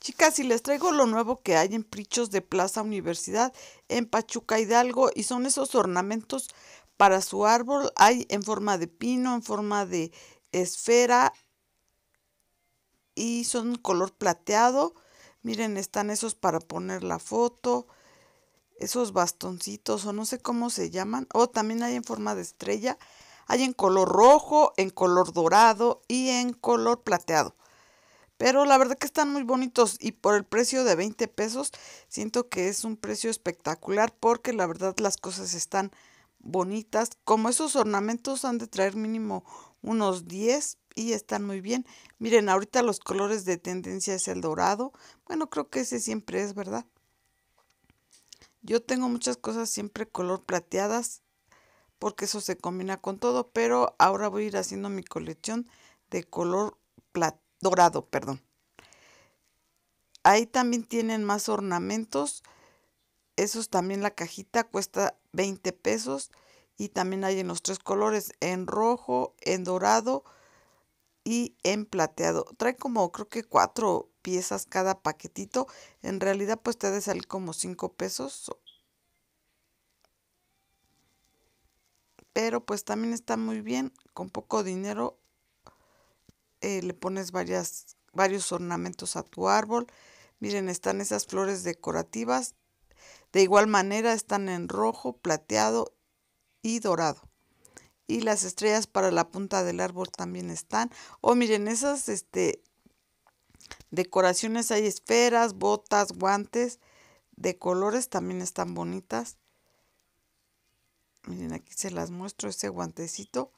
Chicas, y les traigo lo nuevo que hay en Prichos de Plaza Universidad en Pachuca Hidalgo y son esos ornamentos para su árbol. Hay en forma de pino, en forma de esfera y son color plateado. Miren, están esos para poner la foto, esos bastoncitos o no sé cómo se llaman. O también hay en forma de estrella. Hay en color rojo, en color dorado y en color plateado. Pero la verdad que están muy bonitos y por el precio de 20 pesos siento que es un precio espectacular porque la verdad las cosas están bonitas. Como esos ornamentos han de traer mínimo unos 10 y están muy bien. Miren, ahorita los colores de tendencia es el dorado. Bueno, creo que ese siempre es, ¿verdad? Yo tengo muchas cosas siempre color plateadas porque eso se combina con todo, pero ahora voy a ir haciendo mi colección de color plateado dorado, perdón. Ahí también tienen más ornamentos. Esos también la cajita cuesta 20 pesos y también hay en los tres colores, en rojo, en dorado y en plateado. Trae como creo que cuatro piezas cada paquetito. En realidad pues te debe salir como 5 pesos. Pero pues también está muy bien. Con poco dinero eh, le pones varios ornamentos a tu árbol. Miren, están esas flores decorativas. De igual manera están en rojo, plateado y dorado. Y las estrellas para la punta del árbol también están. O miren, esas este, decoraciones hay esferas, botas, guantes de colores también están bonitas. Miren, aquí se las muestro ese guantecito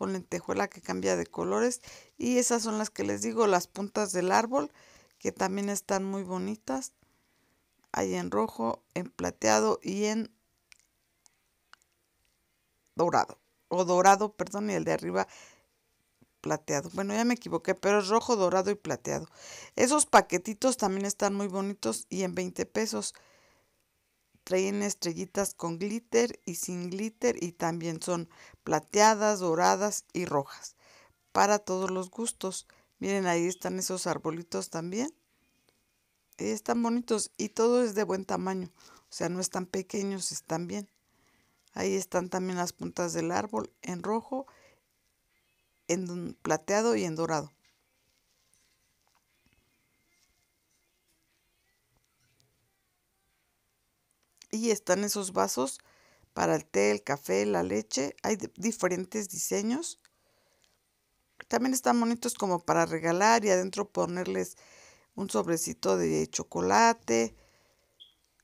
con lentejuela que cambia de colores. Y esas son las que les digo, las puntas del árbol, que también están muy bonitas. Hay en rojo, en plateado y en dorado. O dorado, perdón, y el de arriba plateado. Bueno, ya me equivoqué, pero es rojo, dorado y plateado. Esos paquetitos también están muy bonitos y en 20 pesos traen estrellitas con glitter y sin glitter y también son plateadas, doradas y rojas. Para todos los gustos. Miren, ahí están esos arbolitos también. Eh, están bonitos y todo es de buen tamaño. O sea, no están pequeños, están bien. Ahí están también las puntas del árbol en rojo, en plateado y en dorado. Y están esos vasos para el té, el café, la leche. Hay diferentes diseños. También están bonitos como para regalar y adentro ponerles un sobrecito de chocolate,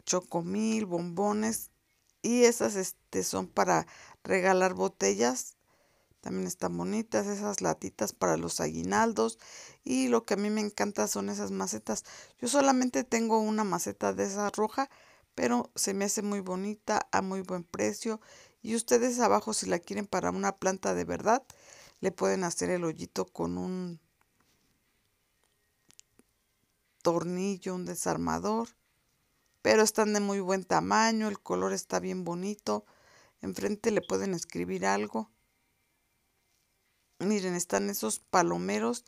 chocomil, bombones. Y esas este, son para regalar botellas. También están bonitas esas latitas para los aguinaldos. Y lo que a mí me encanta son esas macetas. Yo solamente tengo una maceta de esa roja pero se me hace muy bonita, a muy buen precio. Y ustedes abajo, si la quieren para una planta de verdad, le pueden hacer el hoyito con un tornillo, un desarmador. Pero están de muy buen tamaño, el color está bien bonito. Enfrente le pueden escribir algo. Miren, están esos palomeros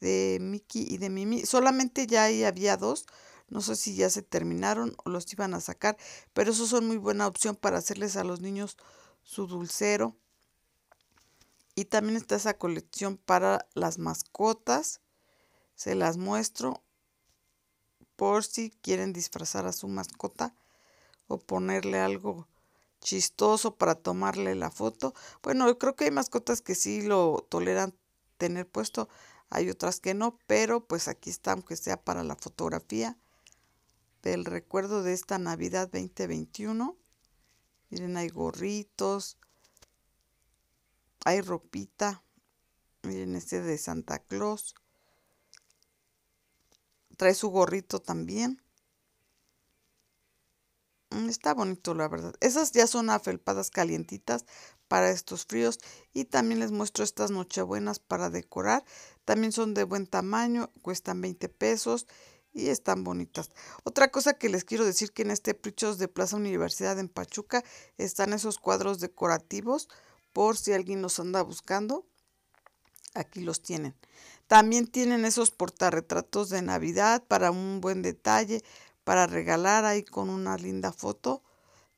de Mickey y de Mimi. Solamente ya ahí había dos. No sé si ya se terminaron o los iban a sacar, pero esos son muy buena opción para hacerles a los niños su dulcero. Y también está esa colección para las mascotas. Se las muestro por si quieren disfrazar a su mascota o ponerle algo chistoso para tomarle la foto. Bueno, yo creo que hay mascotas que sí lo toleran tener puesto, hay otras que no, pero pues aquí están aunque sea para la fotografía. El recuerdo de esta Navidad 2021. Miren, hay gorritos, hay ropita. Miren este de Santa Claus. Trae su gorrito también. Mm, está bonito, la verdad. Esas ya son afelpadas calientitas para estos fríos. Y también les muestro estas nochebuenas para decorar. También son de buen tamaño, cuestan 20 pesos y están bonitas. Otra cosa que les quiero decir que en este Prichos de Plaza Universidad en Pachuca están esos cuadros decorativos por si alguien los anda buscando. Aquí los tienen. También tienen esos portarretratos de Navidad para un buen detalle, para regalar ahí con una linda foto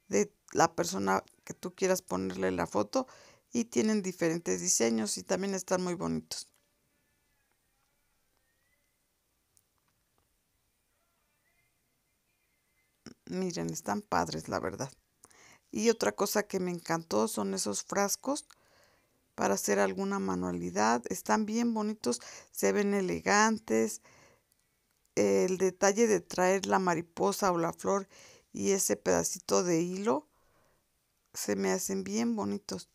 de la persona que tú quieras ponerle la foto y tienen diferentes diseños y también están muy bonitos. Miren, están padres, la verdad. Y otra cosa que me encantó son esos frascos para hacer alguna manualidad. Están bien bonitos, se ven elegantes. El detalle de traer la mariposa o la flor y ese pedacito de hilo se me hacen bien bonitos.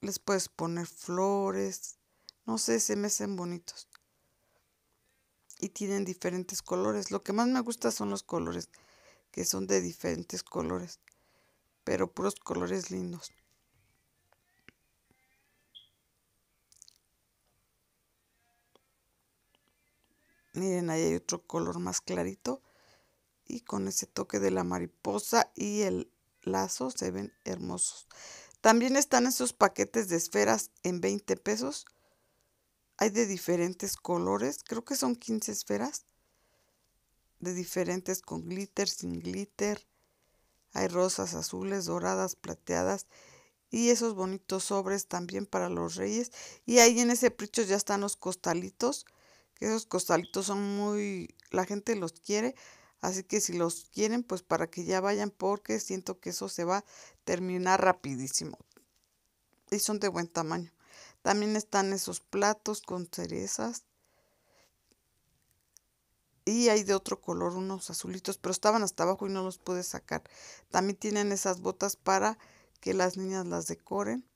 Les puedes poner flores, no sé, se me hacen bonitos y tienen diferentes colores. Lo que más me gusta son los colores, que son de diferentes colores, pero puros colores lindos. Miren, ahí hay otro color más clarito. Y con ese toque de la mariposa y el lazo se ven hermosos. También están esos paquetes de esferas en 20 pesos. Hay de diferentes colores, creo que son 15 esferas, de diferentes con glitter, sin glitter. Hay rosas azules, doradas, plateadas y esos bonitos sobres también para los reyes. Y ahí en ese pricho ya están los costalitos, que esos costalitos son muy, la gente los quiere, así que si los quieren, pues para que ya vayan porque siento que eso se va a terminar rapidísimo. Y son de buen tamaño. También están esos platos con cerezas. Y hay de otro color, unos azulitos, pero estaban hasta abajo y no los pude sacar. También tienen esas botas para que las niñas las decoren.